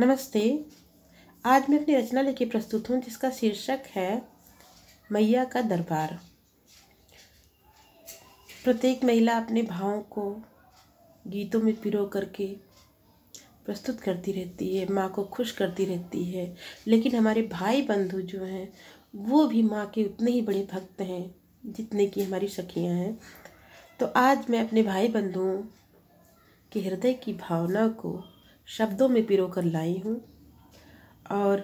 नमस्ते आज मैं अपनी रचना लेके प्रस्तुत हूँ जिसका शीर्षक है मैया का दरबार प्रत्येक महिला अपने भावों को गीतों में पिरो करके प्रस्तुत करती रहती है माँ को खुश करती रहती है लेकिन हमारे भाई बंधु जो हैं वो भी माँ के उतने ही बड़े भक्त हैं जितने की हमारी सखियाँ हैं तो आज मैं अपने भाई बंधुओं के हृदय की भावना को शब्दों में पिरो कर लाई हूँ और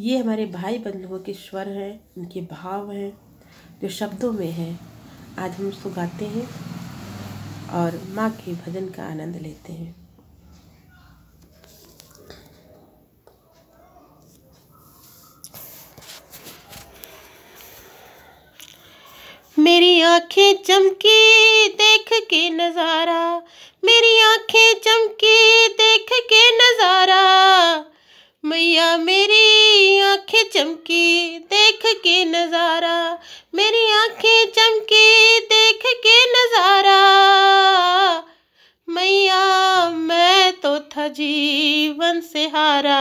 ये हमारे भाई बंधुओं के स्वर हैं उनके भाव हैं जो शब्दों में हैं आज हम उसको गाते हैं और माँ के भजन का आनंद लेते हैं मेरी आंखें चमकी देख के नज़ारा मेरी आंखें चमकी देख के नज़ारा मैया मेरी आंखें चमकी देख के नज़ारा मेरी आंखें चमकी देख के नज़ारा मैया मैं तो था जीवन से हारा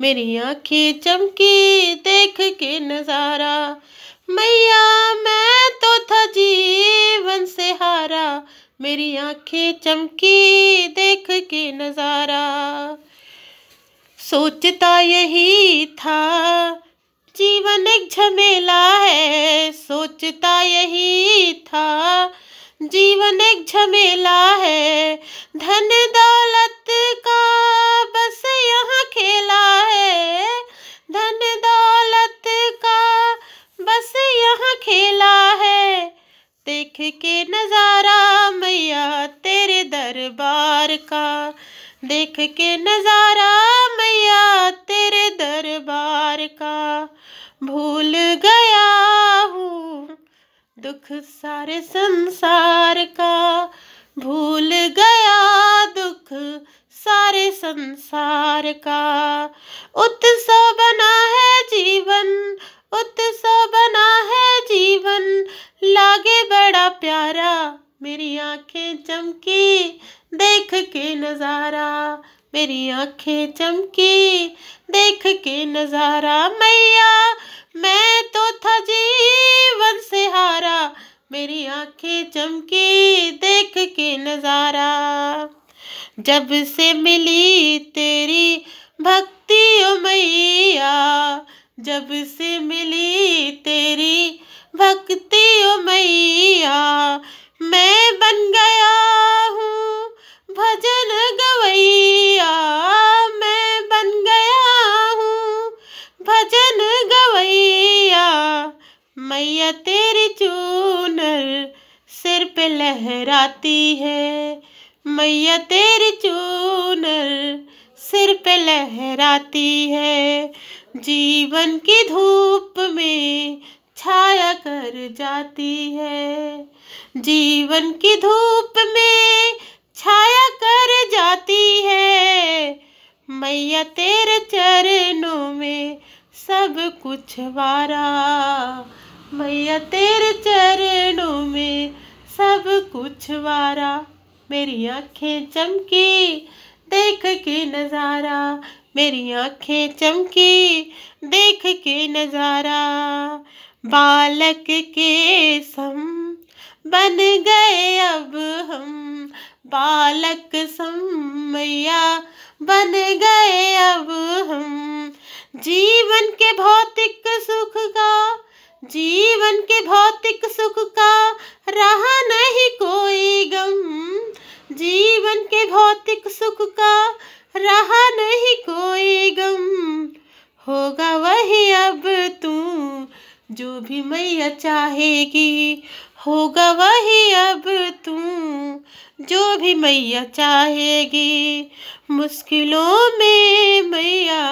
मेरी आंखें चमकी देख के नज़ारा मैया मैं मेरी आंखें चमकी देख के नज़ारा सोचता यही था जीवन एक झमेला है सोचता यही था जीवन एक झमेला देख के नज़ारा मैया तेरे दरबार का देख के नज़ारा मैया तेरे दरबार का भूल गया हूँ दुख सारे संसार का भूल गया दुख सारे संसार का उत्सव बना है जीवन उत्सव बना प्यारा मेरी आंखें चमकी देख के नज़ारा मेरी आंखें चमकी देख के नज़ारा मैया मैं तो था जीवन से हारा मेरी आंखें चमकी देख के नज़ारा जब से मिली तेरी भक्ति ओ मैया जब से मिली तेरी लहराती है मैया तेरी चूनर सिर पे लहराती है जीवन की धूप में छाया कर जाती है जीवन की धूप में छाया कर जाती है मैया तेरे चरणों में सब कुछ वारा मैया तेरे चरणों में सब कुछ वारा मेरी आँखें चमकी देख के नज़ारा मेरी आँखें चमकी देख के नज़ारा बालक के सम बन गए अब हम बालक समैया बन गए अब हम जीवन के भौतिक सुख का जीवन के भौतिक सुख अधिक सुख का रहा नहीं कोई गम होगा वही अब तू जो भी मैया चाहेगी होगा वही अब तू जो भी मैया चाहेगी मुश्किलों में मैया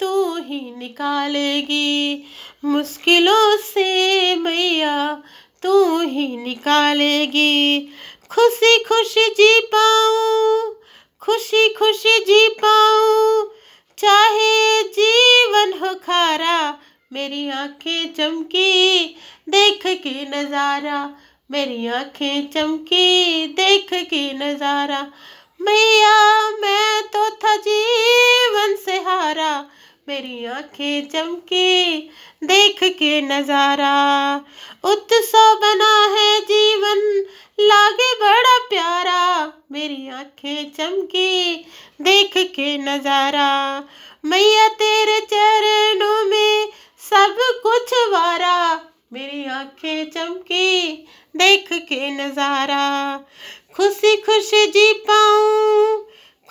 तू ही निकालेगी मुश्किलों से मैया तू ही निकालेगी खुशी खुशी जी मेरी आंखें चमकी देख के नज़ारा मेरी आंखें चमकी देख के नज़ारा मैया मैं तो था जीवन से हारा मेरी आंखें चमकी देख के नज़ारा उत्सव बना है जीवन लागे बड़ा प्यारा मेरी आंखें चमकी देख के नज़ारा मैया सब कुछ वारा मेरी आंखें चमकी देख के नजारा खुशी खुशी जी पाऊं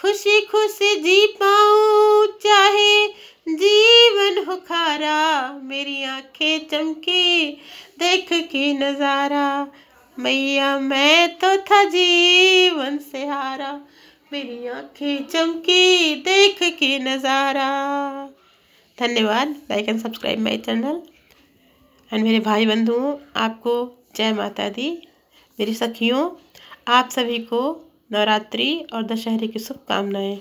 खुशी खुशी जी पाऊं चाहे जीवन हुखारा खारा मेरी आंखें चमकी देख के नजारा मैया मैं तो था जीवन से हारा मेरी आंखें चमकी देख के नजारा धन्यवाद like and subscribe my channel and मेरे भाई बंधुओं आपको जय माता दी मेरी सखियों आप सभी को नवरात्रि और दशहरे की शुभकामनाएँ